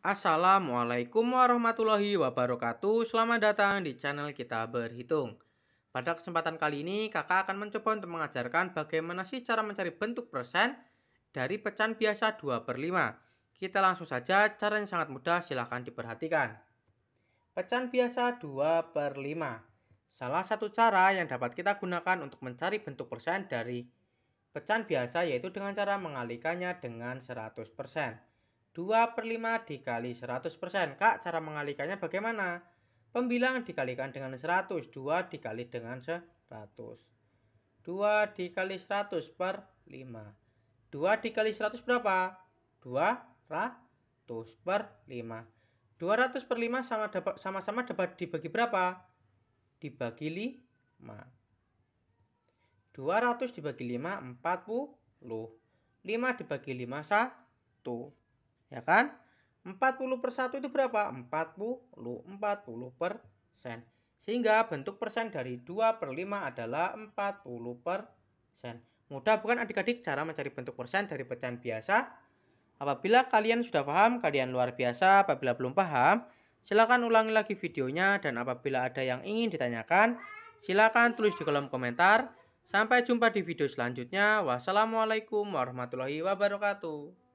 Assalamualaikum warahmatullahi wabarakatuh Selamat datang di channel kita berhitung Pada kesempatan kali ini kakak akan mencoba untuk mengajarkan bagaimana sih cara mencari bentuk persen Dari pecahan biasa 2 per 5 Kita langsung saja cara yang sangat mudah silahkan diperhatikan Pecahan biasa 2 per 5 Salah satu cara yang dapat kita gunakan untuk mencari bentuk persen dari pecahan biasa yaitu dengan cara mengalikannya dengan 100 persen 2 per 5 dikali 100%. Kak, cara mengalikannya bagaimana? Pembilang dikalikan dengan 100. 2 dikali dengan 100. 2 dikali 100 per 5. 2 dikali 100 berapa? 200 per 5. 200 per 5 sama dapat sama-sama dapat dibagi berapa? Dibagi 5. 200 dibagi 5, 40. 5 dibagi 5, 1. Ya kan? 40 per 1 itu berapa? 40, 40 persen. Sehingga bentuk persen dari 2 per 5 adalah 40 persen. Mudah bukan adik-adik cara mencari bentuk persen dari pecahan biasa? Apabila kalian sudah paham, kalian luar biasa. Apabila belum paham, silakan ulangi lagi videonya. Dan apabila ada yang ingin ditanyakan, silakan tulis di kolom komentar. Sampai jumpa di video selanjutnya. Wassalamualaikum warahmatullahi wabarakatuh.